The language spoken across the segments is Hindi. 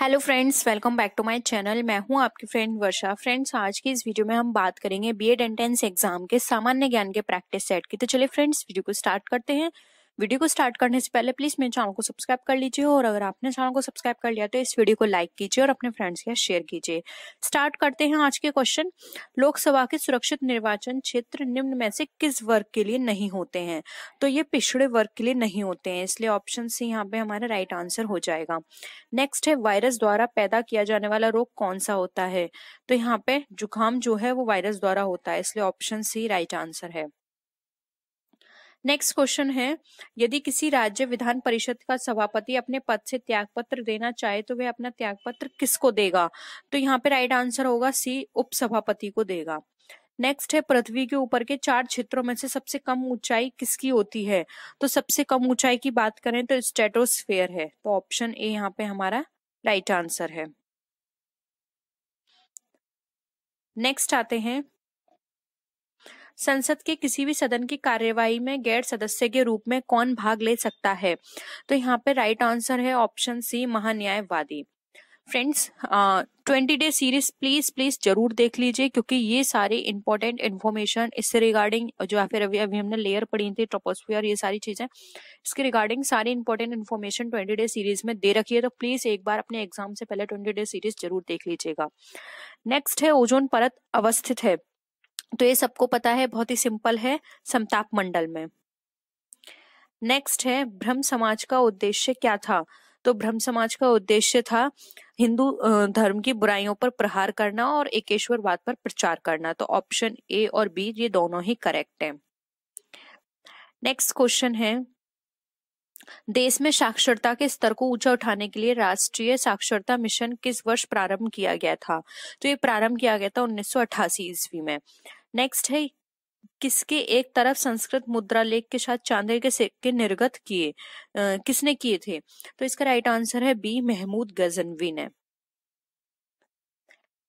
hello friends welcome back to my channel मैं हूं आपकी फ्रेंड वर्षा फ्रेंड्स आज की इस वीडियो में हम बात करेंगे बीएड एंट्रेंस एग्जाम के सामान्य ज्ञान के प्रैक्टिस सेट की तो चलिए फ्रेंड्स वीडियो को स्टार्ट करते हैं वीडियो को स्टार्ट करने से पहले प्लीज मेरे चैनल को सब्सक्राइब कर लीजिए और अगर आपने चैनल को सब्सक्राइब कर लिया तो इस वीडियो को लाइक कीजिए और अपने फ्रेंड्स के साथ शेयर कीजिए स्टार्ट करते हैं आज के क्वेश्चन लोकसभा के सुरक्षित निर्वाचन क्षेत्र निम्न में से किस वर्ग के लिए नहीं होते हैं तो ये पिछड़े वर्ग के लिए नहीं होते हैं इसलिए ऑप्शन सी यहाँ पे हमारा राइट आंसर हो जाएगा नेक्स्ट है वायरस द्वारा पैदा किया जाने वाला रोग कौन सा होता है तो यहाँ पे जुकाम जो है वो वायरस द्वारा होता है इसलिए ऑप्शन सी राइट आंसर है नेक्स्ट क्वेश्चन है यदि किसी राज्य विधान परिषद का सभापति अपने पद से त्यागपत्र देना चाहे तो वह अपना त्यागपत्र किसको देगा तो यहाँ पे राइट आंसर होगा सी उपसभापति को देगा नेक्स्ट है पृथ्वी के ऊपर के चार क्षेत्रों में से सबसे कम ऊंचाई किसकी होती है तो सबसे कम ऊंचाई की बात करें तो स्टेटोस्फेयर है तो ऑप्शन ए यहाँ पे हमारा राइट आंसर है नेक्स्ट आते हैं संसद के किसी भी सदन की कार्यवाही में गैर सदस्य के रूप में कौन भाग ले सकता है तो यहाँ पे राइट आंसर है ऑप्शन सी महान्यायवादी friends twenty day series please please जरूर देख लीजिए क्योंकि ये सारे इंपॉर्टेंट इन्फॉर्मेशन इससे रिगार्डिंग जो है फिर अभी अभी हमने लेयर पढ़ी थी ट्रोपोस्फियर ये सारी चीजें इसके रिगार्डिंग सारी important information twenty day series में दे रखी है तो प्लीज एक बार अपने एग्जाम से पहले ट्वेंटी डे सीरीज जरूर देख लीजिएगा नेक्स्ट है ओजोन परत अवस्थित है तो ये सबको पता है बहुत ही सिंपल है समताप मंडल में नेक्स्ट है ब्रह्म समाज का उद्देश्य क्या था तो ब्रह्म समाज का उद्देश्य था हिंदू धर्म की बुराइयों पर प्रहार करना और एकेश्वरवाद पर प्रचार करना तो ऑप्शन ए और बी ये दोनों ही करेक्ट है नेक्स्ट क्वेश्चन है देश में साक्षरता के स्तर को ऊंचा उठाने के लिए राष्ट्रीय साक्षरता मिशन किस वर्ष प्रारंभ किया गया था तो ये प्रारंभ किया गया था 1988 ईस्वी में नेक्स्ट है किसके एक तरफ संस्कृत मुद्रा लेख के साथ चांदे के सिक्के निर्गत किए किसने किए थे तो इसका राइट आंसर है बी महमूद गजनवी ने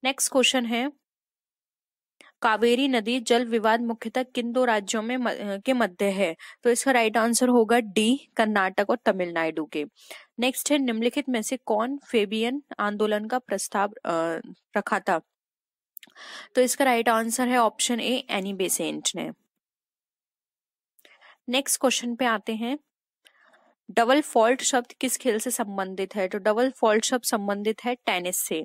नेक्स्ट क्वेश्चन है कावेरी नदी जल विवाद मुख्यतः किन दो राज्यों में के मध्य है तो इसका राइट आंसर होगा डी कर्नाटक और तमिलनाडु के नेक्स्ट है निम्नलिखित में से कौन फेबियन आंदोलन का प्रस्ताव रखा था तो इसका राइट आंसर है ऑप्शन ए एनी बेसेंट ने नेक्स्ट क्वेश्चन पे आते हैं डबल फॉल्ट शब्द किस खेल से संबंधित है तो डबल फॉल्ट शब्द संबंधित है टेनिस से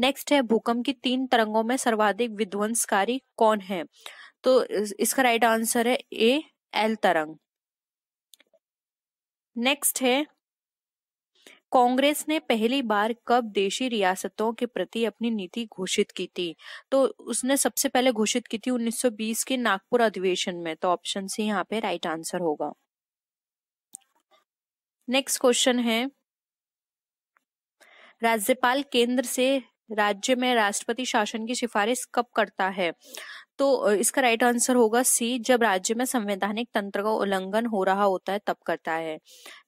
नेक्स्ट है भूकंप की तीन तरंगों में सर्वाधिक विध्वंसकारी कौन है तो इसका राइट आंसर है ए एल तरंग नेक्स्ट है कांग्रेस ने पहली बार कब देशी रियासतों के प्रति अपनी नीति घोषित की थी तो उसने सबसे पहले घोषित की थी 1920 के नागपुर अधिवेशन में तो ऑप्शन सी यहाँ पे राइट आंसर होगा नेक्स्ट क्वेश्चन है राज्यपाल केंद्र से राज्य में राष्ट्रपति शासन की सिफारिश कब करता है तो इसका राइट आंसर होगा सी जब राज्य में संवैधानिक तंत्र का उल्लंघन हो रहा होता है तब करता है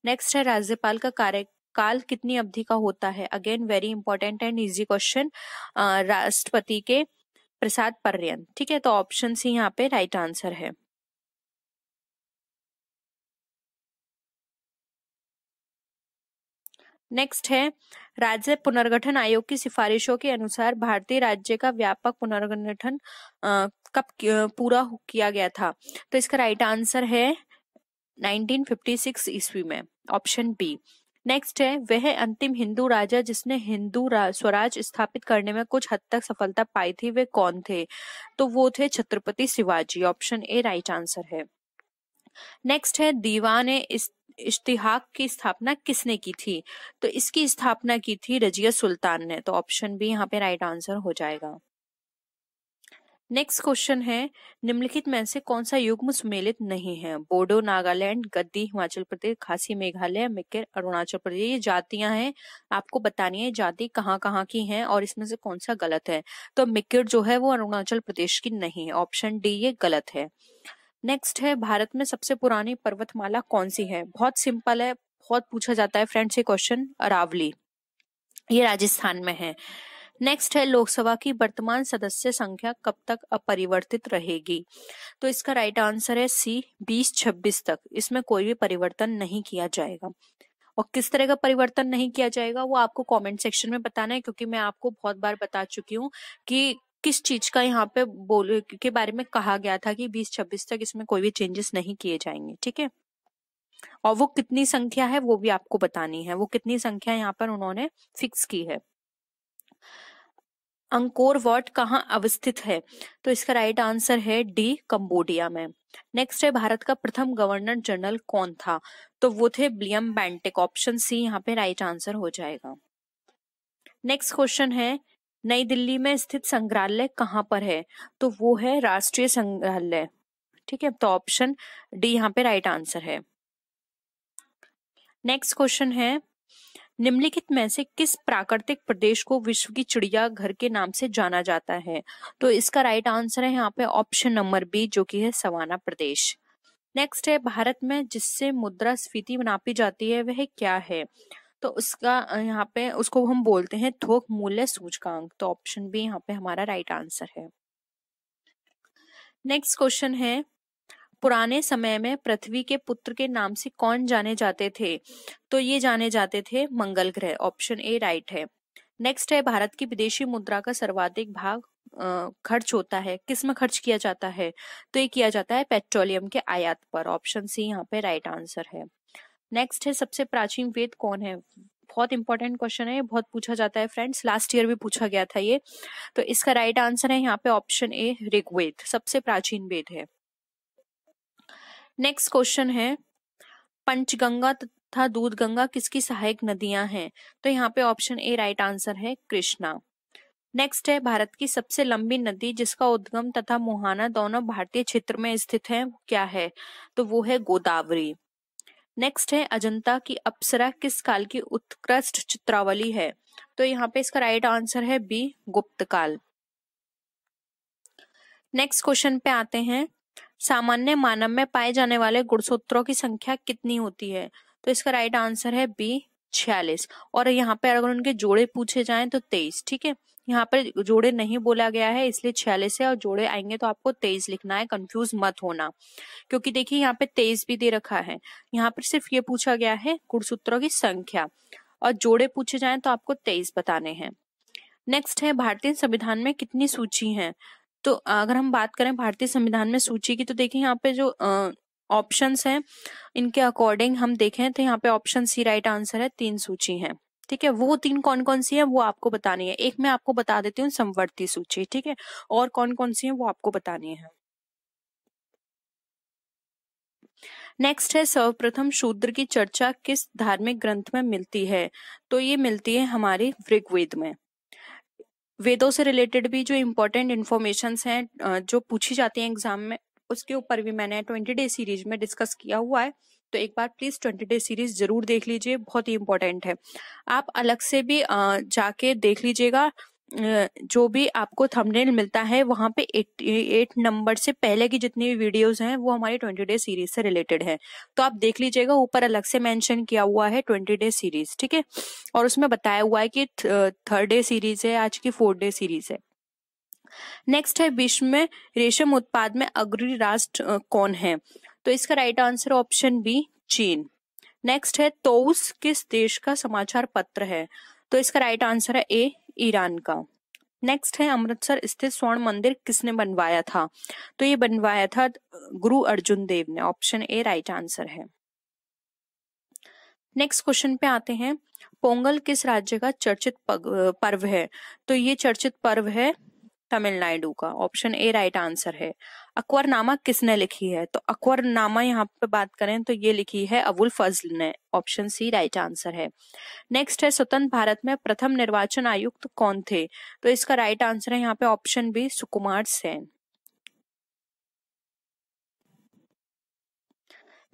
नेक्स्ट है राज्यपाल का कार्य काल कितनी अवधि का होता है again very important and easy question राष्ट्रपति के प्रसाद पर्यंत ठीक है तो ऑप्शन सी यहाँ पे राइट आंसर है नेक्स्ट है राज्य पुनर्गठन आयोग की सिफारिशों के अनुसार भारतीय राज्य का व्यापक पुनर्गठन कब पूरा किया गया था तो इसका राइट आंसर है 1956 ईस्वी में ऑप्शन बी नेक्स्ट है वह अंतिम हिंदू राजा जिसने हिंदू स्वराज स्थापित करने में कुछ हद तक सफलता पाई थी वे कौन थे तो वो थे Chhatrapati Shivaji option A right answer है नेक्स्ट है दीवान इश्तिहाक की स्थापना किसने की थी तो इसकी स्थापना की थी रजिया सुल्तान ने तो ऑप्शन बी यहाँ पे राइट आंसर हो जाएगा नेक्स्ट क्वेश्चन है निम्नलिखित में से कौन सा युग्म सुमेलित नहीं है बोडो नागालैंड गद्दी हिमाचल प्रदेश खासी मेघालय मिक्र अरुणाचल प्रदेश ये जातियां हैं आपको बतानी है जाति कहाँ कहाँ की हैं और इसमें से कौन सा गलत है तो मिक्र जो है वो अरुणाचल प्रदेश की नहीं है ऑप्शन डी ये गलत है नेक्स्ट है भारत में सबसे पुरानी पर्वतमाला कौन सी है बहुत सिंपल है बहुत पूछा जाता है फ्रेंड्स ये क्वेश्चन अरावली ये राजस्थान में है नेक्स्ट है लोकसभा की वर्तमान सदस्य संख्या कब तक अपरिवर्तित रहेगी तो इसका राइट आंसर है सी बीस छब्बीस तक इसमें कोई भी परिवर्तन नहीं किया जाएगा और किस तरह का परिवर्तन नहीं किया जाएगा वो आपको कमेंट सेक्शन में बताना है क्योंकि मैं आपको बहुत बार बता चुकी हूँ कि किस चीज का यहाँ पे बोल के बारे में कहा गया था कि बीस छब्बीस तक इसमें कोई भी चेंजेस नहीं किए जाएंगे ठीक है और वो कितनी संख्या है वो भी आपको बतानी है वो कितनी संख्या यहाँ पर उन्होंने फिक्स की है अंकोर वॉट कहाँ अवस्थित है तो इसका राइट आंसर है डी कंबोडिया में नेक्स्ट है भारत का प्रथम गवर्नर जनरल कौन था तो वो थे ब्लियम बैंटिक ऑप्शन सी यहाँ पे राइट आंसर हो जाएगा नेक्स्ट क्वेश्चन है नई दिल्ली में स्थित संग्रहालय कहाँ पर है तो वो है राष्ट्रीय संग्रहालय ठीक है तो ऑप्शन डी यहाँ पे राइट आंसर है नेक्स्ट क्वेश्चन है निम्नलिखित में से किस प्राकृतिक प्रदेश को विश्व की चिड़िया घर के नाम से जाना जाता है तो इसका राइट आंसर है यहाँ पे ऑप्शन नंबर बी जो कि है सवाना प्रदेश नेक्स्ट है भारत में जिससे मुद्रा स्फीति नापी जाती है वह क्या है तो उसका यहाँ पे उसको हम बोलते हैं थोक मूल्य सूचकांक तो ऑप्शन बी यहाँ पे हमारा राइट आंसर है नेक्स्ट क्वेश्चन है पुराने समय में पृथ्वी के पुत्र के नाम से कौन जाने जाते थे तो ये जाने जाते थे मंगल ग्रह ऑप्शन ए राइट है नेक्स्ट है भारत की विदेशी मुद्रा का सर्वाधिक भाग खर्च होता है किस में खर्च किया जाता है तो ये किया जाता है पेट्रोलियम के आयात पर ऑप्शन सी यहाँ पे राइट आंसर है नेक्स्ट है सबसे प्राचीन वेद कौन है बहुत इंपॉर्टेंट क्वेश्चन है बहुत पूछा जाता है फ्रेंड्स लास्ट ईयर भी पूछा गया था ये तो इसका राइट आंसर है यहाँ पे ऑप्शन ए ऋग्वेद सबसे प्राचीन वेद है नेक्स्ट क्वेश्चन है पंचगंगा तथा दूध गंगा किसकी सहायक नदियां हैं तो यहाँ पे ऑप्शन ए राइट आंसर है कृष्णा नेक्स्ट है भारत की सबसे लंबी नदी जिसका उद्गम तथा मुहाना दोनों भारतीय क्षेत्र में स्थित है क्या है तो वो है गोदावरी नेक्स्ट है अजंता की अप्सरा किस काल की उत्कृष्ट चित्रावली है तो यहाँ पे इसका राइट आंसर है बी गुप्त काल नेक्स्ट क्वेश्चन पे आते हैं सामान्य मानव में पाए जाने वाले गुणसूत्रों की संख्या कितनी होती है तो इसका राइट आंसर है बी छियालीस और यहाँ पे अगर उनके जोड़े पूछे जाए तो तेईस ठीक है यहाँ पर जोड़े नहीं बोला गया है इसलिए छियालीस है और जोड़े आएंगे तो आपको तेईस लिखना है कंफ्यूज मत होना क्योंकि देखिए यहाँ पे तेईस भी दे रखा है यहाँ पर सिर्फ ये पूछा गया है गुणसूत्रों की संख्या और जोड़े पूछे जाए तो आपको तेईस बताने हैं नेक्स्ट है भारतीय संविधान में कितनी सूची है तो अगर हम बात करें भारतीय संविधान में सूची की तो देखिए यहाँ पे जो ऑप्शन हैं इनके अकॉर्डिंग हम देखें तो यहाँ पे ऑप्शन सी राइट आंसर है तीन सूची है ठीक है वो तीन कौन कौन सी है वो आपको बतानी है एक मैं आपको बता देती हूँ संवर्ती सूची ठीक है और कौन कौन सी है वो आपको बतानी है नेक्स्ट है सर्वप्रथम शूद्र की चर्चा किस धार्मिक ग्रंथ में मिलती है तो ये मिलती है हमारे ऋग्वेद में वेदों से रिलेटेड भी जो इम्पोर्टेंट इन्फॉर्मेशन है जो पूछी जाती है एग्जाम में उसके ऊपर भी मैंने ट्वेंटी डे सीरीज में डिस्कस किया हुआ है तो एक बार प्लीज ट्वेंटी डे सीरीज जरूर देख लीजिए बहुत ही इंपॉर्टेंट है आप अलग से भी जाके देख लीजिएगा जो भी आपको थंबनेल मिलता है वहां पे एट एट नंबर से पहले की जितनी भी वीडियोज हैं वो हमारी ट्वेंटी डे सीरीज से रिलेटेड है तो आप देख लीजिएगा ऊपर अलग से मेंशन किया हुआ है ट्वेंटी डे सीरीज ठीक है और उसमें बताया हुआ है कि थर्ड डे सीरीज है आज की फोर्थ डे सीरीज है नेक्स्ट है विश्व में रेशम उत्पाद में अग्रणी राष्ट्र कौन है तो इसका राइट आंसर ऑप्शन बी चीन नेक्स्ट है तोउस किस देश का समाचार पत्र है तो इसका राइट आंसर है ए ईरान का नेक्स्ट है अमृतसर स्थित स्वर्ण मंदिर किसने बनवाया था तो ये बनवाया था गुरु अर्जुन देव ने ऑप्शन ए राइट आंसर है नेक्स्ट क्वेश्चन पे आते हैं पोंगल किस राज्य का चर्चित पर्व है तो ये चर्चित पर्व है तमिलनाडु का ऑप्शन ए राइट आंसर है अकबर नामा किसने लिखी है तो अकबर नामा यहाँ पे बात करें तो ये लिखी है अबुल फजल ने ऑप्शन सी राइट आंसर है नेक्स्ट है स्वतंत्र भारत में प्रथम निर्वाचन आयुक्त कौन थे तो इसका राइट आंसर है यहाँ पे option B Sukumar Sen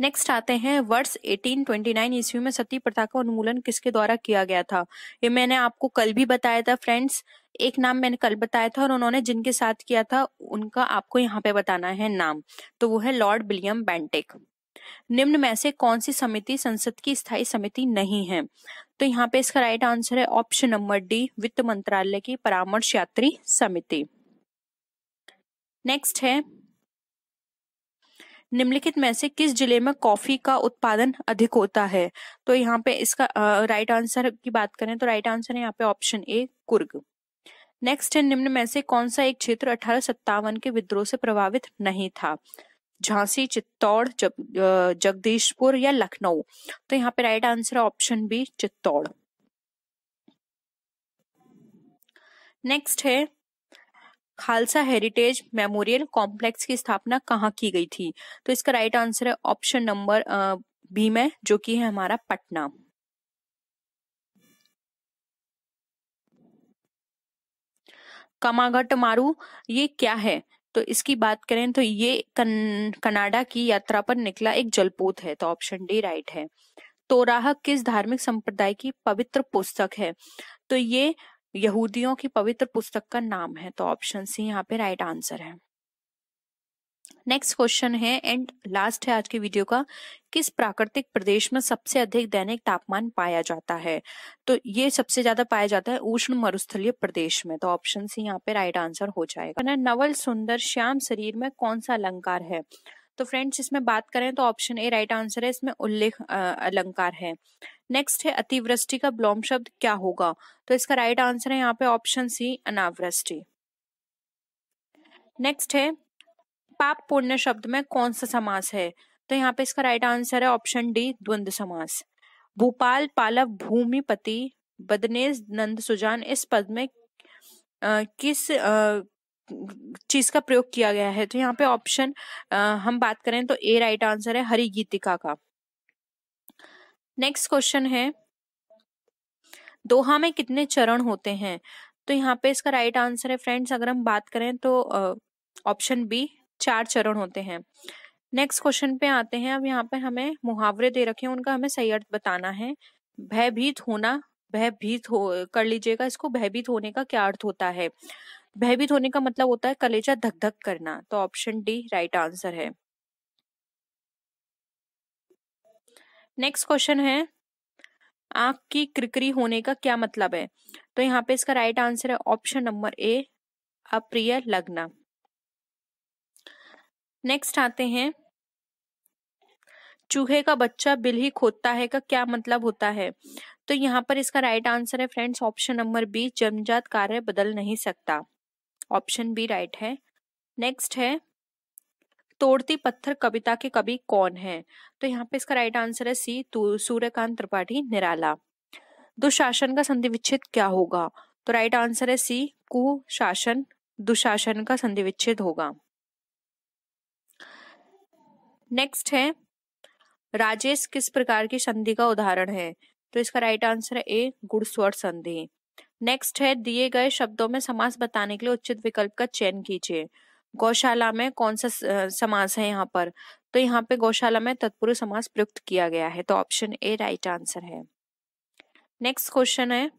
next आते हैं वर्ष 1829 ईस्वी में सती प्रथा का उन्मूलन किसके द्वारा किया गया था ये मैंने आपको कल भी बताया था फ्रेंड्स एक नाम मैंने कल बताया था और उन्होंने जिनके साथ किया था उनका आपको यहाँ पे बताना है नाम तो वो है लॉर्ड विलियम बैंटेक निम्न में से कौन सी समिति संसद की स्थायी समिति नहीं है तो यहाँ पे इसका राइट आंसर है ऑप्शन नंबर डी वित्त मंत्रालय की परामर्श यात्री समिति नेक्स्ट है निम्नलिखित में से किस जिले में कॉफी का उत्पादन अधिक होता है तो यहाँ पे इसका राइट आंसर की बात करें तो राइट आंसर है यहाँ पे ऑप्शन ए कुर्ग नेक्स्ट है निम्न में से कौन सा एक क्षेत्र अठारह के विद्रोह से प्रभावित नहीं था झांसी चित्तौड़ जगदीशपुर या लखनऊ तो यहाँ पे राइट आंसर है ऑप्शन बी चित्तौड़ नेक्स्ट है खालसा हेरिटेज मेमोरियल कॉम्प्लेक्स की स्थापना कहाँ की गई थी तो इसका राइट आंसर है ऑप्शन नंबर बी में जो कि है हमारा पटना कमाघट मारू ये क्या है तो इसकी बात करें तो ये कन, कनाडा की यात्रा पर निकला एक जलपोत है तो ऑप्शन डी राइट है तोराह किस धार्मिक संप्रदाय की पवित्र पुस्तक है तो ये यहूदियों की पवित्र पुस्तक का नाम है तो ऑप्शन सी यहाँ पे राइट आंसर है नेक्स्ट क्वेश्चन है एंड लास्ट है आज की वीडियो का किस प्राकृतिक प्रदेश में सबसे अधिक दैनिक तापमान पाया जाता है तो ये सबसे ज्यादा पाया जाता है उष्ण मरुस्थलीय प्रदेश में तो ऑप्शन सी यहाँ पे राइट आंसर हो जाएगा नवल सुंदर श्याम शरीर में कौन सा अलंकार है तो फ्रेंड्स इसमें बात करें तो ऑप्शन ए राइट आंसर है इसमें उल्लेख अलंकार है नेक्स्ट है अतिवृष्टि का ब्लॉम शब्द क्या होगा तो इसका राइट आंसर है यहाँ पे ऑप्शन सी अनावृष्टि नेक्स्ट है पाप पुण्य शब्द में कौन सा समास है तो यहाँ पे इसका राइट आंसर है ऑप्शन डी द्वंद्व समास भूपाल पालव भूमिपति बदनेस नंद सुजान इस पद में आ, किस आ, चीज का प्रयोग किया गया है तो यहाँ पे ऑप्शन हम बात करें तो ए राइट आंसर है हरी गीतिका का नेक्स्ट क्वेश्चन है दोहा में कितने चरण होते हैं तो यहाँ पे इसका राइट आंसर है फ्रेंड्स अगर हम बात करें तो ऑप्शन बी चार चरण होते हैं नेक्स्ट क्वेश्चन पे आते हैं अब यहाँ पे हमें मुहावरे दे रखे हैं उनका हमें सही अर्थ बताना है भयभीत होना भयभीत हो कर लीजिएगा इसको भयभीत होने का क्या अर्थ होता है भयभीत होने का मतलब होता है कलेजा धक धक करना तो ऑप्शन डी राइट आंसर है नेक्स्ट क्वेश्चन है आंख की क्रिकरी होने का क्या मतलब है तो यहाँ पे इसका राइट आंसर है ऑप्शन नंबर ए अप्रिय लगना नेक्स्ट आते हैं चूहे का बच्चा बिल ही खोदता है का क्या मतलब होता है तो यहाँ पर इसका राइट आंसर है फ्रेंड्स ऑप्शन नंबर बी जमजात कार्य बदल नहीं सकता ऑप्शन बी राइट है नेक्स्ट है तोड़ती पत्थर कविता के कवि कौन है तो यहाँ पे इसका राइट आंसर है सी सूर्यकांत त्रिपाठी निराला दुशासन का संधि विच्छेद क्या होगा तो राइट आंसर है सी कुशासन दुशासन का संधि विच्छेद होगा नेक्स्ट है राजेश किस प्रकार की संधि का उदाहरण है तो इसका राइट आंसर है ए गुड़स्वर संधि नेक्स्ट है दिए गए शब्दों में समास बताने के लिए उचित विकल्प का चयन कीजिए गौशाला में कौन सा समास है यहाँ पर तो यहाँ पे गौशाला में तत्पुरुष समास प्रयुक्त किया गया है तो ऑप्शन ए राइट आंसर है नेक्स्ट क्वेश्चन है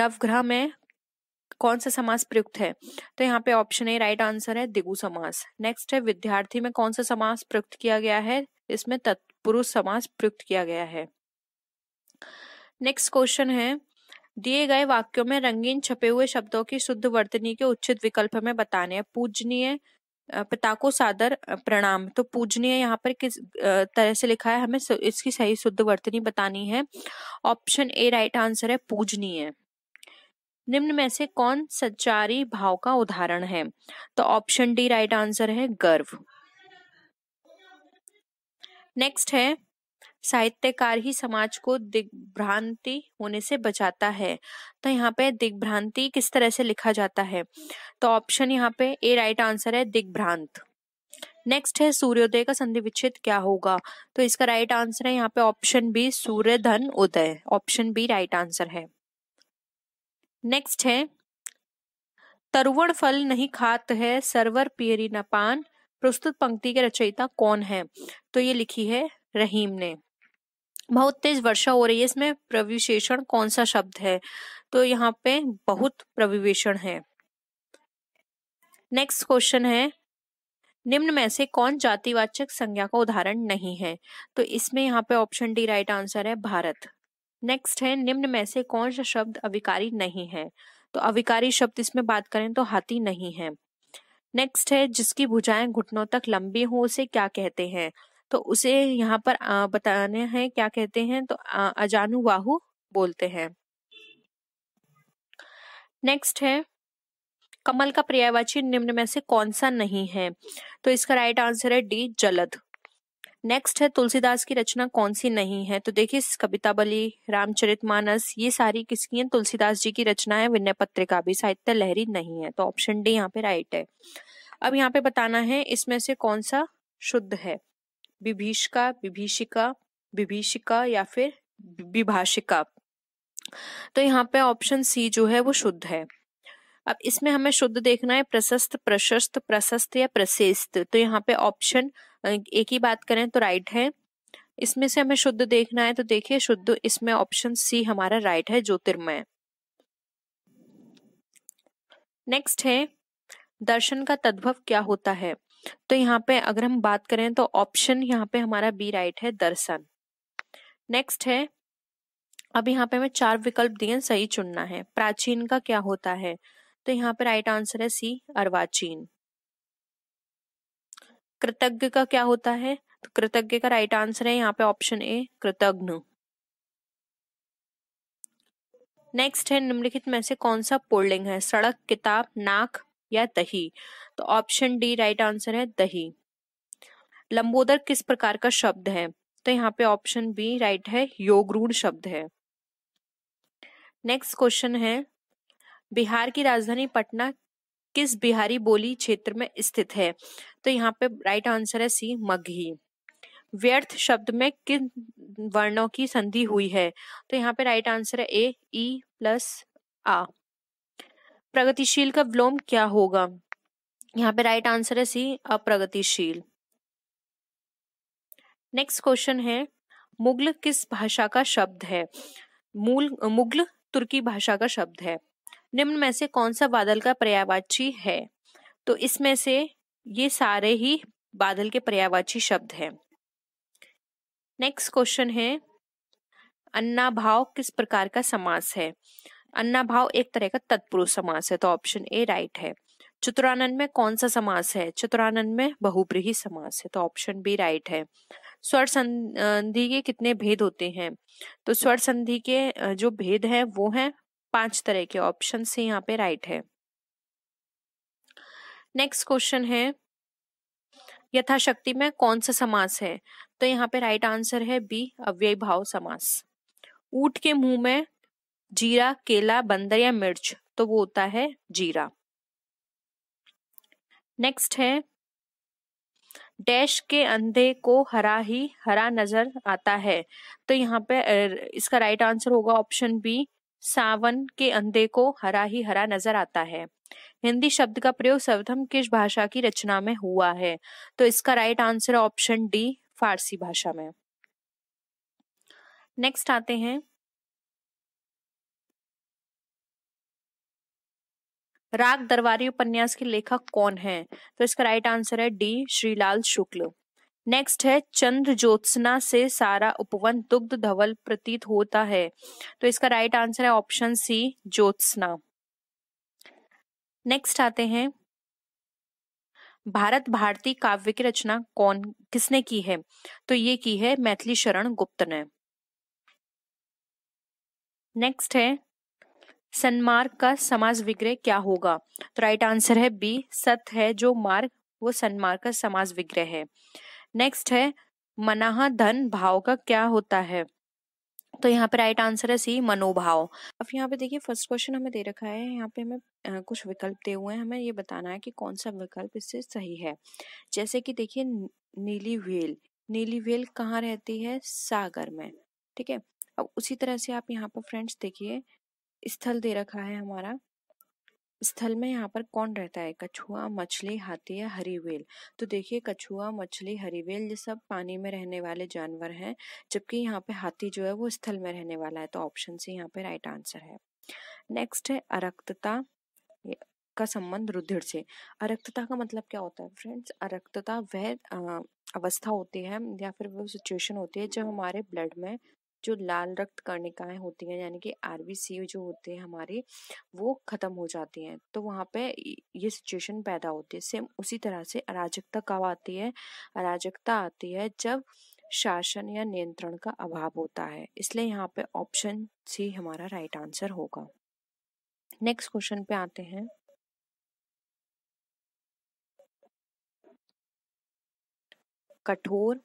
नवग्रह में कौन सा समास प्रयुक्त है तो यहाँ पे ऑप्शन ए राइट आंसर है दिगु समास नेक्स्ट है विद्यार्थी में कौन सा समास प्रयुक्त किया गया है इसमें तत्पुरुष समास प्रयुक्त किया गया है नेक्स्ट क्वेश्चन है दिए गए वाक्यों में रंगीन छपे हुए शब्दों की शुद्ध वर्तनी के उचित विकल्प में बताने हैं पूजनीय पिता को सादर प्रणाम तो पूजनीय यहाँ पर किस तरह से लिखा है हमें इसकी सही शुद्ध वर्तनी बतानी है ऑप्शन ए राइट आंसर है पूजनीय निम्न में से कौन सच्चारी भाव का उदाहरण है तो ऑप्शन डी राइट आंसर है गर्व नेक्स्ट है साहित्यकार ही समाज को दिग्भ्रांति होने से बचाता है तो यहाँ पे दिग्भ्रांति किस तरह से लिखा जाता है तो ऑप्शन यहाँ पे ए राइट आंसर है दिग्भ्रांत नेक्स्ट है सूर्योदय का संधि विच्छेद क्या होगा तो इसका राइट आंसर है यहाँ पे ऑप्शन बी सूर्य धन उदय ऑप्शन बी राइट आंसर है नेक्स्ट है तरुवण फल नहीं खात है सर्वर पियरी नपान प्रस्तुत पंक्ति के रचयिता कौन है तो ये लिखी है रहीम ने बहुत तेज वर्षा हो रही है इसमें प्रविशेषण कौन सा शब्द है तो यहाँ पे बहुत प्रविवेषण है नेक्स्ट क्वेश्चन है निम्न में से कौन जातिवाचक संज्ञा का उदाहरण नहीं है तो इसमें यहाँ पे ऑप्शन डी राइट आंसर है भारत नेक्स्ट है निम्न में से कौन सा शब्द अविकारी नहीं है तो अविकारी शब्द इसमें बात करें तो हाथी नहीं है नेक्स्ट है जिसकी भुजाएं घुटनों तक लंबी हो उसे क्या कहते हैं तो उसे यहाँ पर बताने हैं क्या कहते हैं तो अजानु बाहु बोलते हैं नेक्स्ट है कमल का पर्यायवाची निम्न में से कौन सा नहीं है तो इसका राइट आंसर है डी जलद नेक्स्ट है तुलसीदास की रचना कौन सी नहीं है तो देखिए कविताबली रामचरितमानस ये सारी किसकी हैं तुलसीदास जी की रचना है विनय पत्रिका भी साहित्य लहरी नहीं है तो ऑप्शन डी यहाँ पे राइट है अब यहाँ पे बताना है इसमें से कौन सा शुद्ध है विभीषिका विभीषिका विभीषिका या फिर विभाषिका तो यहाँ पे ऑप्शन सी जो है वो शुद्ध है अब इसमें हमें शुद्ध देखना है प्रशस्त प्रशस्त प्रशस्त या प्रशिस्त तो यहाँ पे ऑप्शन एक ही बात करें तो राइट है इसमें से हमें शुद्ध देखना है तो देखिए शुद्ध इसमें ऑप्शन सी हमारा राइट है ज्योतिर्मय नेक्स्ट है दर्शन का तद्भव क्या होता है तो यहाँ पे अगर हम बात करें तो ऑप्शन यहाँ पे हमारा बी राइट है दर्शन नेक्स्ट है अब यहाँ पे हमें चार विकल्प दिए सही चुनना है प्राचीन का क्या होता है तो यहाँ पे राइट आंसर है सी अर्वाचीन कृतज्ञ का क्या होता है तो कृतज्ञ का राइट आंसर है यहाँ पे ऑप्शन ए कृतज्ञ नेक्स्ट है निम्नलिखित में से कौन सा पोल्डिंग है सड़क किताब नाक या दही तो ऑप्शन डी राइट आंसर है दही लंबोदर किस प्रकार का शब्द है तो यहाँ पे ऑप्शन बी राइट है योगरूढ़ शब्द है नेक्स्ट क्वेश्चन है बिहार की राजधानी पटना किस बिहारी बोली क्षेत्र में स्थित है तो यहाँ पे राइट आंसर है सी मगही व्यर्थ शब्द में किन वर्णों की संधि हुई है तो यहाँ पे राइट आंसर है ए ई प्लस आ प्रगतिशील का विलोम क्या होगा यहाँ पे राइट आंसर है सी अप्रगतिशील नेक्स्ट क्वेश्चन है मुगल किस भाषा का शब्द है मूल मुगल तुर्की भाषा का शब्द है निम्न में से कौन सा बादल का पर्यावाची है तो इसमें से ये सारे ही बादल के पर्यावाची शब्द हैं नेक्स्ट क्वेश्चन है अन्ना भाव किस प्रकार का समास है अन्ना भाव एक तरह का तत्पुरुष समास है तो ऑप्शन ए राइट है चतुरानंद में कौन सा समास है चतुरानंद में बहुब्रीही समास है तो ऑप्शन बी राइट है स्वर संधि के कितने भेद होते हैं तो स्वर संधि के जो भेद हैं वो हैं पांच तरह के ऑप्शन से यहाँ पे राइट है नेक्स्ट क्वेश्चन है यथाशक्ति में कौन सा समास है तो यहाँ पे राइट आंसर है बी अव्यय भाव समास ऊट के मुंह में जीरा केला बंदर या मिर्च तो वो होता है जीरा नेक्स्ट है डैश के अंधे को हरा ही हरा नजर आता है तो यहाँ पे इसका राइट आंसर होगा ऑप्शन बी सावन के अंधे को हरा ही हरा नजर आता है हिंदी शब्द का प्रयोग सर्वथम किस भाषा की रचना में हुआ है तो इसका right answer option D Farsi भाषा में नेक्स्ट आते हैं राग दरबारी उपन्यास के लेखक कौन है तो इसका राइट आंसर है डी श्रीलाल शुक्ल नेक्स्ट है चंद्र ज्योत्सना से सारा उपवन दुग्ध धवल प्रतीत होता है तो इसका राइट आंसर है ऑप्शन सी ज्योत्सना नेक्स्ट आते हैं भारत भारती काव्य की रचना कौन किसने की है तो ये की है मैथिली शरण गुप्त ने नेक्स्ट है सन्मार्ग का समाज विग्रह क्या होगा तो राइट आंसर है बी सत है जो मार्ग वो सन्मार्ग का समाज विग्रह है नेक्स्ट है मनाहा धन भाव का क्या होता है तो यहाँ पे राइट आंसर है सी मनोभाव अब यहाँ पे देखिए फर्स्ट क्वेश्चन हमें दे रखा है यहाँ पे हमें कुछ विकल्प दे हुए हैं हमें ये बताना है कि कौन सा विकल्प इससे सही है जैसे कि देखिए नीली व्हेल नीली व्हेल कहाँ रहती है सागर में ठीक है अब उसी तरह से आप यहाँ पर फ्रेंड्स देखिए स्थल दे रखा है हमारा स्थल में यहाँ पर कौन रहता है कछुआ मछली हाथी या हरीवेल तो देखिए कछुआ मछली हरीवेल ये सब पानी में रहने वाले जानवर हैं जबकि यहाँ पे हाथी जो है वो स्थल में रहने वाला है तो ऑप्शन सी यहाँ पे राइट आंसर है नेक्स्ट है अरक्तता का संबंध रुधिर से अरक्तता का मतलब क्या होता है फ्रेंड्स अरक्तता वह अवस्था होती है या फिर वो सिचुएशन होती है जब हमारे ब्लड में जो लाल रक्त कर्णिकाएं होती हैं यानी कि आरबीसी जो होते हैं हमारे वो ख़त्म हो जाती हैं तो वहाँ पे ये सिचुएशन पैदा होती है सेम उसी तरह से अराजकता कब आती है अराजकता आती है जब शासन या नियंत्रण का अभाव होता है इसलिए यहाँ पे ऑप्शन सी हमारा राइट आंसर होगा नेक्स्ट क्वेश्चन पे आते हैं कठोर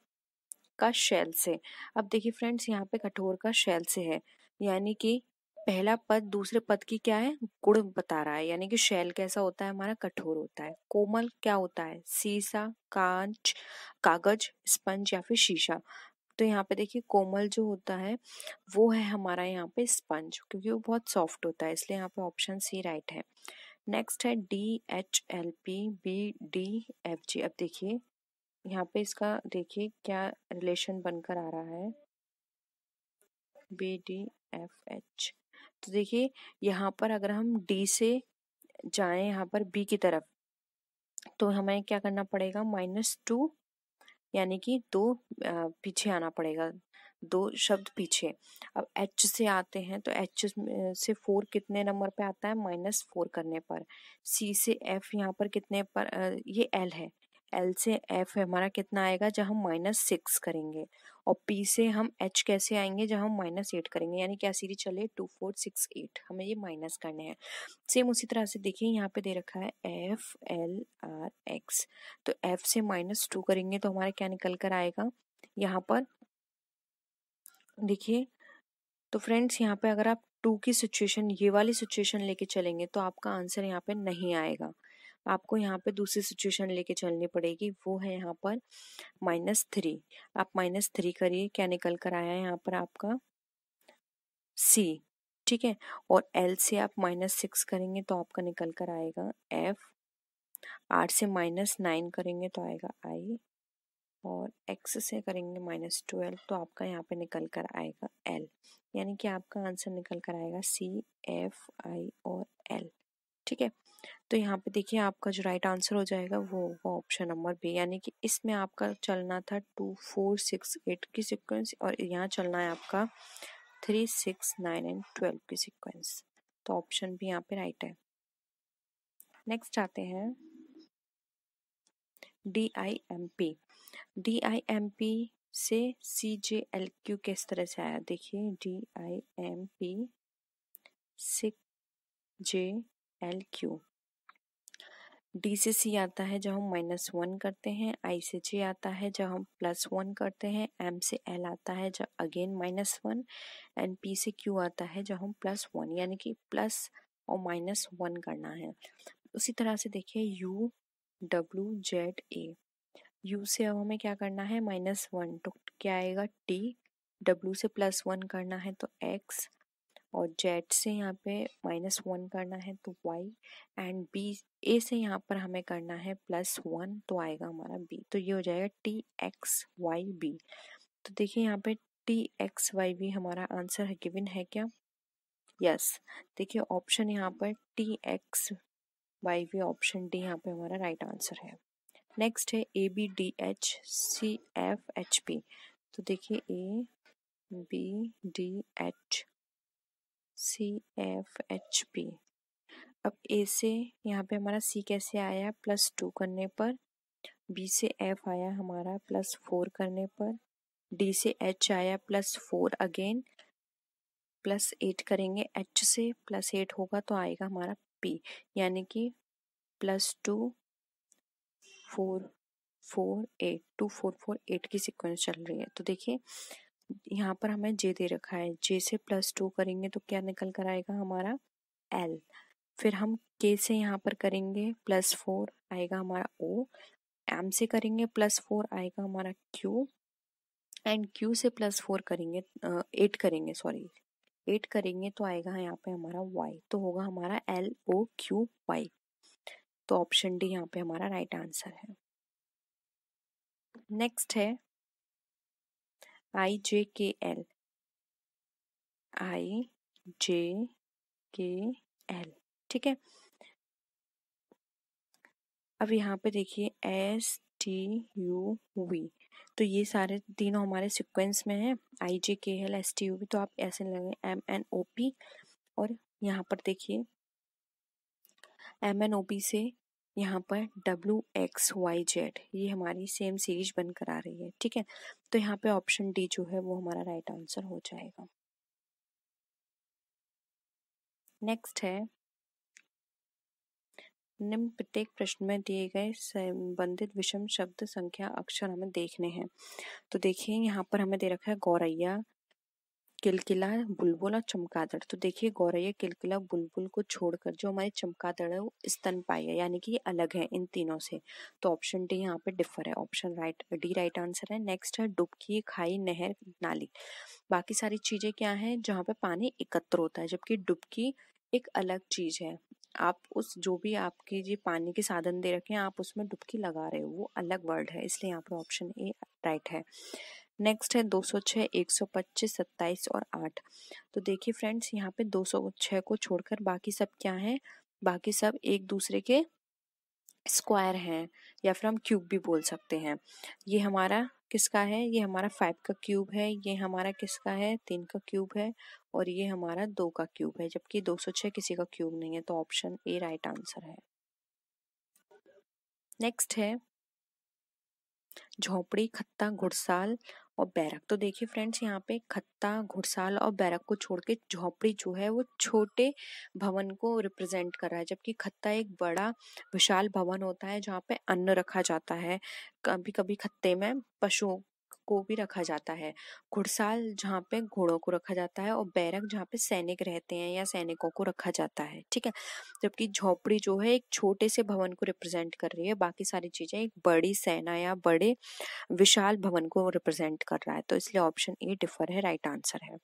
का शैल से अब देखिए फ्रेंड्स यहाँ पे कठोर का शैल से है यानी कि पहला पद दूसरे पद की क्या है गुण बता रहा है यानी कि शैल कैसा होता है हमारा कठोर होता है कोमल क्या होता है सीसा कांच कागज स्पंज या फिर शीशा तो यहाँ पे देखिए कोमल जो होता है वो है हमारा यहाँ पे स्पंज क्योंकि वो बहुत सॉफ्ट होता है इसलिए यहाँ पे ऑप्शन सी राइट है नेक्स्ट है D H L P B D F G अब देखिए यहाँ पे इसका देखिए क्या रिलेशन बनकर आ रहा है बी डी एफ एच तो देखिए यहाँ पर अगर हम डी से जाएं यहाँ पर बी की तरफ तो हमें क्या करना पड़ेगा माइनस टू यानी कि दो पीछे आना पड़ेगा दो शब्द पीछे अब एच से आते हैं तो एच से फोर कितने नंबर पे आता है माइनस फोर करने पर सी से एफ यहाँ पर कितने पर ये एल है एल से एफ हमारा कितना आएगा जब हम माइनस सिक्स करेंगे और पी से हम एच कैसे आएंगे जब हम माइनस एट करेंगे यानी क्या सीरीज चले टू फोर सिक्स एट हमें ये माइनस करने हैं सेम उसी तरह से देखिए यहाँ पे दे रखा है एफ एल आर एक्स तो एफ से माइनस टू करेंगे तो हमारा क्या निकल कर आएगा यहाँ पर देखिए तो फ्रेंड्स यहाँ पे अगर आप टू की सिचुएशन ये वाली सिचुएशन लेके चलेंगे तो आपका आंसर यहाँ पे नहीं आएगा आपको यहाँ पे दूसरी सिचुएशन लेके चलनी पड़ेगी वो है यहाँ पर माइनस थ्री आप माइनस थ्री करिए क्या निकल कर आया है यहाँ पर आपका सी ठीक है और एल से आप माइनस सिक्स करेंगे तो आपका निकल कर आएगा एफ आर से माइनस नाइन करेंगे तो आएगा आई और एक्स से करेंगे माइनस ट्वेल्व तो आपका यहाँ पे निकल कर आएगा एल यानी कि आपका आंसर निकल कर आएगा सी एफ आई और एल ठीक है तो यहाँ पे देखिए आपका जो राइट आंसर हो जाएगा वो होगा ऑप्शन नंबर बी यानी कि इसमें आपका चलना था टू फोर सिक्स एट की सिक्वेंस और यहाँ चलना है आपका three six nine and twelve की सिक्वेंस तो ऑप्शन भी यहाँ पे राइट है नेक्स्ट आते हैं D I M P D I M P से सी जे एल क्यू किस तरह से आया देखिए डी आई एम पी सिक जे एल क्यू डी से सी आता है जब हम माइनस वन करते हैं आई से जे आता है जब हम प्लस वन करते हैं एम से एल आता है जब again minus one and P से क्यू आता है जब हम प्लस वन यानी कि प्लस और माइनस वन करना है उसी तरह से देखिए U W Z A U से अब हमें क्या करना है माइनस वन तो क्या आएगा टी डब्ल्यू से प्लस वन करना है तो एक्स और जेड से यहाँ पे माइनस वन करना है तो वाई एंड बी ए से यहाँ पर हमें करना है प्लस वन तो आएगा हमारा बी तो ये हो जाएगा टी एक्स वाई बी तो देखिए यहाँ पे टी एक्स वाई बी हमारा आंसर है गिवन है क्या यस देखिए ऑप्शन यहाँ पर T X Y B option D यहाँ पे हमारा राइट आंसर है नेक्स्ट है A B D H C F H P तो देखिए A B D H C F H P अब ए से यहाँ पे हमारा सी कैसे आया प्लस टू करने पर बी से एफ आया हमारा प्लस फोर करने पर डी से एच आया plus four again plus eight करेंगे एच से प्लस एट होगा तो आएगा हमारा पी यानी कि plus two four four eight two four four eight की सीक्वेंस चल रही है तो देखिए यहाँ पर हमें जे दे रखा है जे से प्लस टू करेंगे तो क्या निकल कर आएगा हमारा एल फिर हम के से यहाँ पर करेंगे प्लस फोर आएगा हमारा ओ एम से करेंगे प्लस फोर आएगा हमारा क्यू एंड क्यू से प्लस फोर करेंगे एट करेंगे सॉरी एट करेंगे तो आएगा यहाँ पे हमारा वाई तो होगा हमारा एल ओ क्यू वाई तो ऑप्शन डी यहाँ पे हमारा राइट आंसर है नेक्स्ट है आई J K L I J K L ठीक है अब यहाँ पे देखिए एस टी यू वी तो ये सारे तीनों हमारे सिक्वेंस में हैं I J K L S T U V तो आप ऐसे लगे एम एन ओ पी और यहाँ पर देखिए एम एन ओ पी से यहाँ पर डब्ल्यू एक्स वाई जेड ये हमारी सेम सीरीज बनकर आ रही है ठीक है तो यहाँ पे ऑप्शन डी जो है वो हमारा राइट right आंसर हो जाएगा नेक्स्ट है निम्न प्रत्येक प्रश्न में दिए गए संबंधित विषम शब्द संख्या अक्षर हमें देखने हैं तो देखिए यहाँ पर हमें दे रखा है गौरैया किलकिला बुलबुल और चमकादड़ तो देखिए गौरैया किलकिला बुलबुल को छोड़कर जो हमारे चमकादड़ है वो स्तन पाई है यानी कि ये अलग है इन तीनों से तो ऑप्शन डी यहाँ पे डिफर है option right D right answer है नेक्स्ट है डुबकी खाई नहर नाली बाकी सारी चीजें क्या है जहाँ पे पानी एकत्र होता है जबकि डुबकी एक अलग चीज है आप उस जो भी आपके जी पानी के साधन दे रखे हैं आप उसमें डुबकी लगा रहे हो वो अलग वर्ड है इसलिए यहाँ पर ऑप्शन ए राइट है नेक्स्ट है 206, 125, 27 और 8 तो देखिए फ्रेंड्स यहाँ पे 206 को छोड़कर बाकी सब क्या है बाकी सब एक दूसरे के स्क्वायर हैं या फिर हम क्यूब भी बोल सकते हैं ये हमारा किसका है ये हमारा फाइव का क्यूब है ये हमारा किसका है तीन का क्यूब है और ये हमारा दो का क्यूब है जबकि 206 किसी का क्यूब नहीं है तो ऑप्शन ए राइट आंसर है नेक्स्ट है झोपड़ी खत्ता घुड़साल और बैरक तो देखिए फ्रेंड्स यहाँ पे खत्ता घुड़साल और बैरक को छोड़ के झोपड़ी जो है वो छोटे भवन को रिप्रेजेंट कर रहा है जबकि खत्ता एक बड़ा विशाल भवन होता है जहाँ पे अन्न रखा जाता है कभी कभी खत्ते में पशुओं को भी रखा जाता है घुड़साल जहाँ पे घोड़ों को रखा जाता है और बैरक जहाँ पे सैनिक रहते हैं या सैनिकों को रखा जाता है ठीक है जबकि झोपड़ी जो है एक छोटे से भवन को रिप्रेजेंट कर रही है बाकी सारी चीजें एक बड़ी सेना या बड़े विशाल भवन को रिप्रेजेंट कर रहा है तो इसलिए ऑप्शन ए डिफर है राइट आंसर है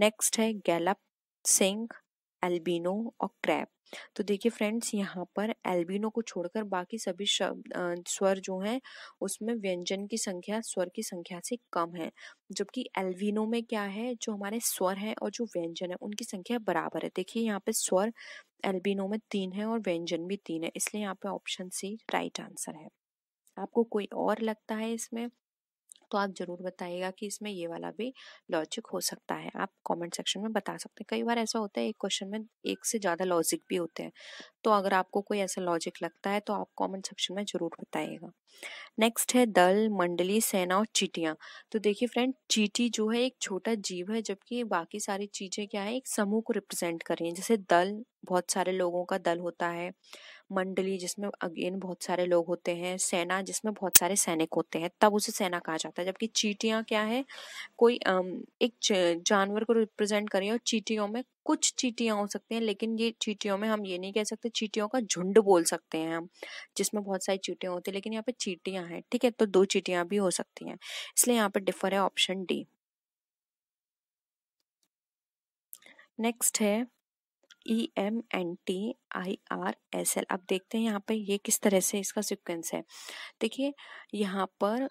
नेक्स्ट है गैलप सिंह एल्बिनो और क्रैप तो देखिए फ्रेंड्स यहाँ पर एल्बिनो को छोड़कर बाकी सभी शब्द स्वर जो हैं उसमें व्यंजन की संख्या स्वर की संख्या से कम है जबकि एल्बिनो में क्या है जो हमारे स्वर हैं और जो व्यंजन है उनकी संख्या बराबर है देखिए यहाँ पे स्वर एल्बिनो में तीन है और व्यंजन भी तीन है इसलिए यहाँ पे ऑप्शन सी राइट आंसर है आपको कोई और लगता है इसमें तो आप ज़रूर बताइएगा कि इसमें ये वाला भी लॉजिक हो सकता है आप कमेंट सेक्शन में बता सकते हैं कई बार ऐसा होता है एक क्वेश्चन में एक से ज़्यादा लॉजिक भी होते हैं तो अगर आपको कोई ऐसा लॉजिक लगता है तो आप कमेंट सेक्शन में ज़रूर बताइएगा नेक्स्ट है दल मंडली सेना और चीटियाँ तो देखिए फ्रेंड चीटी जो है एक छोटा जीव है जबकि बाकी सारी चीज़ें क्या है एक समूह को रिप्रेजेंट कर रही जैसे दल बहुत सारे लोगों का दल होता है मंडली जिसमें अगेन बहुत सारे लोग होते हैं सेना जिसमें बहुत सारे सैनिक होते हैं तब उसे सेना कहा जाता है जबकि चीटियाँ क्या है कोई एक जानवर को रिप्रेजेंट करें और चीटियों में कुछ चीटियाँ हो सकती हैं लेकिन ये चीटियों में हम ये नहीं कह सकते चीटियों का झुंड बोल सकते हैं हम जिसमें बहुत सारी चीटियाँ होती है लेकिन यहाँ पे चीटियाँ हैं ठीक है तो दो चीटियाँ भी हो सकती हैं इसलिए यहाँ पर डिफर है ऑप्शन डी नेक्स्ट है E M N T I R S L अब देखते हैं यहाँ पे ये किस तरह से इसका सिक्वेंस है देखिए यहाँ पर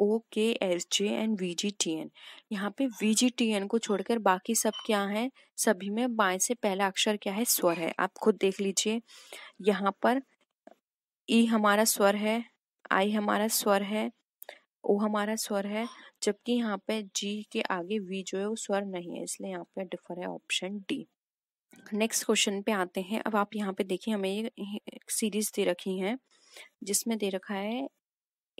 O K S J and V G T N यहाँ पे वी जी टी एन को छोड़कर बाकी सब क्या है सभी में बाएं से पहला अक्षर क्या है स्वर है आप खुद देख लीजिए यहाँ पर ई e हमारा स्वर है आई हमारा स्वर है ओ हमारा स्वर है जबकि यहाँ पे जी के आगे वी जो है वो स्वर नहीं है इसलिए यहाँ पे डिफर है ऑप्शन डी नेक्स्ट क्वेश्चन पे आते हैं अब आप यहाँ पे देखिए हमें ये सीरीज दे रखी है जिसमें दे रखा है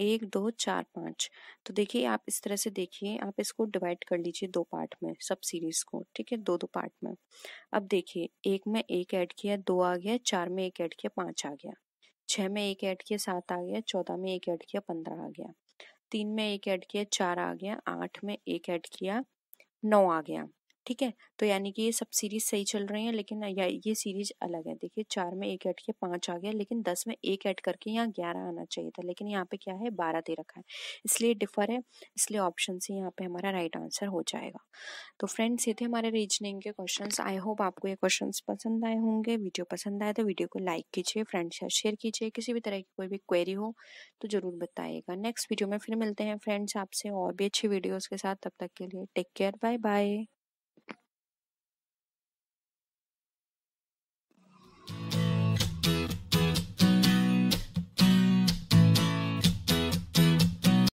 एक दो चार पाँच तो देखिए आप इस तरह से देखिए आप इसको डिवाइड कर लीजिए दो पार्ट में सब सीरीज को ठीक है दो दो पार्ट में अब देखिए एक में एक ऐड किया दो आ गया चार में एक ऐड किया पाँच आ गया छः में एक ऐड किया सात आ गया चौदह में एक ऐड किया पंद्रह आ गया तीन में एक ऐड किया चार आ गया आठ में एक ऐड किया नौ आ गया ठीक है तो यानी कि ये सब सीरीज सही चल रही है लेकिन ये सीरीज अलग है देखिए चार में एक ऐड किया पांच आ गया लेकिन दस में एक ऐड करके यहाँ ग्यारह आना चाहिए था लेकिन यहाँ पे क्या है बारह दे रखा है इसलिए डिफर है इसलिए ऑप्शन से यहाँ पे हमारा राइट आंसर हो जाएगा तो फ्रेंड्स ये थे हमारे रीजनिंग के क्वेश्चन आई होप आपको ये क्वेश्चन पसंद आए होंगे वीडियो पसंद आए तो वीडियो को लाइक कीजिए फ्रेंड्स या शेयर कीजिए किसी भी तरह की कोई भी क्वेरी हो तो ज़रूर बताइएगा नेक्स्ट वीडियो में फिर मिलते हैं फ्रेंड्स आपसे और भी अच्छी वीडियोज़ के साथ तब तक के लिए टेक केयर बाय बाय